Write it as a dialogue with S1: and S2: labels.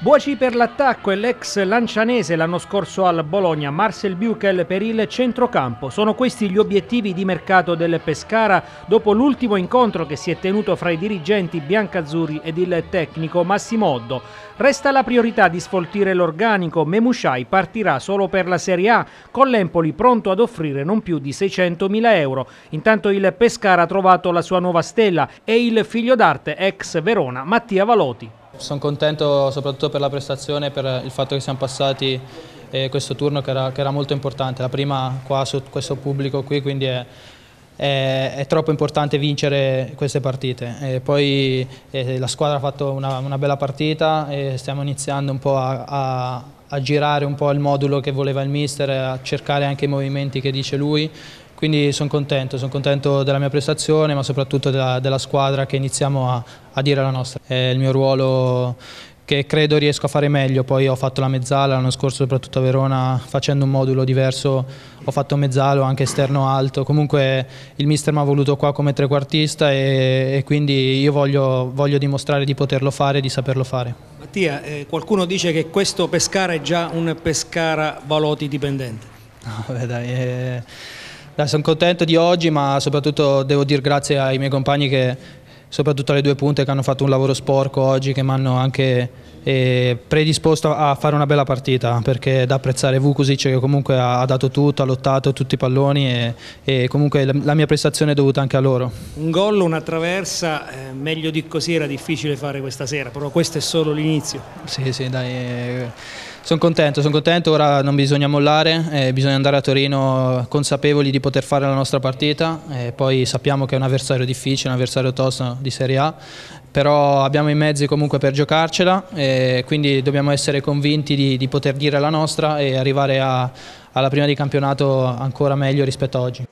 S1: Buaci per l'attacco e l'ex lancianese l'anno scorso al Bologna, Marcel Buchel per il centrocampo. Sono questi gli obiettivi di mercato del Pescara dopo l'ultimo incontro che si è tenuto fra i dirigenti biancazzurri ed il tecnico Massimo Oddo. Resta la priorità di sfoltire l'organico, Memushai partirà solo per la Serie A, con l'Empoli pronto ad offrire non più di 600.000 euro. Intanto il Pescara ha trovato la sua nuova
S2: stella e il figlio d'arte ex Verona Mattia Valoti. Sono contento soprattutto per la prestazione, per il fatto che siamo passati eh, questo turno che era, che era molto importante, la prima qua su questo pubblico qui, quindi è, è, è troppo importante vincere queste partite. E poi eh, la squadra ha fatto una, una, bella partita e stiamo iniziando un po' a, a, a girare un po' il modulo che voleva il mister, a cercare anche i movimenti che dice lui quindi sono contento, sono contento della mia prestazione ma soprattutto della, della squadra che iniziamo a, a, dire la nostra. È il mio ruolo che credo riesco a fare meglio, poi ho fatto la mezzala l'anno scorso soprattutto a Verona facendo un modulo diverso ho fatto mezzalo anche esterno alto, comunque il mister mi ha voluto qua come trequartista e, e quindi io voglio, voglio dimostrare di poterlo fare e di saperlo fare.
S1: Mattia, eh, qualcuno dice che questo Pescara è già un Pescara Valoti dipendente.
S2: No, beh dai... Eh sono contento di oggi, ma soprattutto devo dire grazie ai miei compagni che soprattutto alle due punte che hanno fatto un lavoro sporco oggi che mi hanno anche eh, predisposto a fare una bella partita perché da apprezzare Vukusic che comunque ha, dato tutto, ha lottato tutti i palloni e, e comunque la, la, mia prestazione è dovuta anche a loro.
S1: Un gol, una
S2: traversa, eh, meglio di così era difficile fare questa sera, però questo è solo l'inizio. Sì, sì, dai. Eh, sono contento, sono contento, ora non bisogna mollare, eh, bisogna andare a Torino consapevoli di poter fare la nostra partita, eh, poi sappiamo che è un avversario difficile, un avversario tosto di Serie A, però abbiamo i mezzi comunque per giocarcela, eh, quindi dobbiamo essere convinti di, di, poter dire la nostra e arrivare a, alla prima di campionato ancora meglio rispetto a oggi.